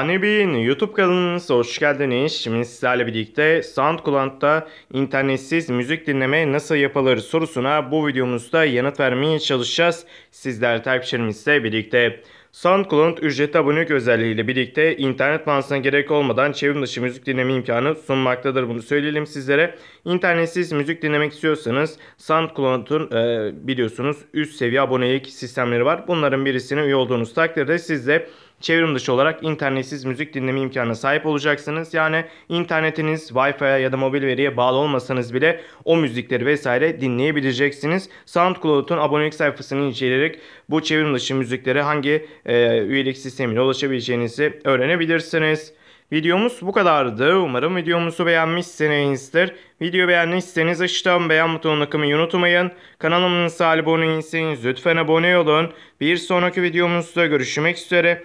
Hanebi'nin YouTube kanalınıza hoş geldiniz. Şimdi sizlerle birlikte SoundCloud'da internetsiz müzik dinleme nasıl yapılır sorusuna bu videomuzda yanıt vermeye çalışacağız. Sizler takipçilerimizle birlikte. SoundCloud ücretli abonelik özelliğiyle birlikte internet bağlantısına gerek olmadan çevrim dışı müzik dinleme imkanı sunmaktadır. Bunu söyleyelim sizlere. İnternetsiz müzik dinlemek istiyorsanız SoundCloud'un e, biliyorsunuz üst seviye abonelik sistemleri var. Bunların birisine üye olduğunuz takdirde sizde de çevrim dışı olarak internetsiz müzik dinleme imkanına sahip olacaksınız. Yani internetiniz Wi-Fi'ye ya da mobil veriye bağlı olmasanız bile o müzikleri vesaire dinleyebileceksiniz. SoundCloud'un abonelik sayfasını inceleyerek bu çevrim dışı müziklere hangi e, üyelik sistemine ulaşabileceğinizi öğrenebilirsiniz. Videomuz bu kadardı. Umarım videomuzu beğenmişsinizdir. Video beğendiyseniz aşağıdan beğen butonuna kımayı unutmayın. Kanalımıza abone değilseniz lütfen abone olun. Bir sonraki videomuzda görüşmek üzere.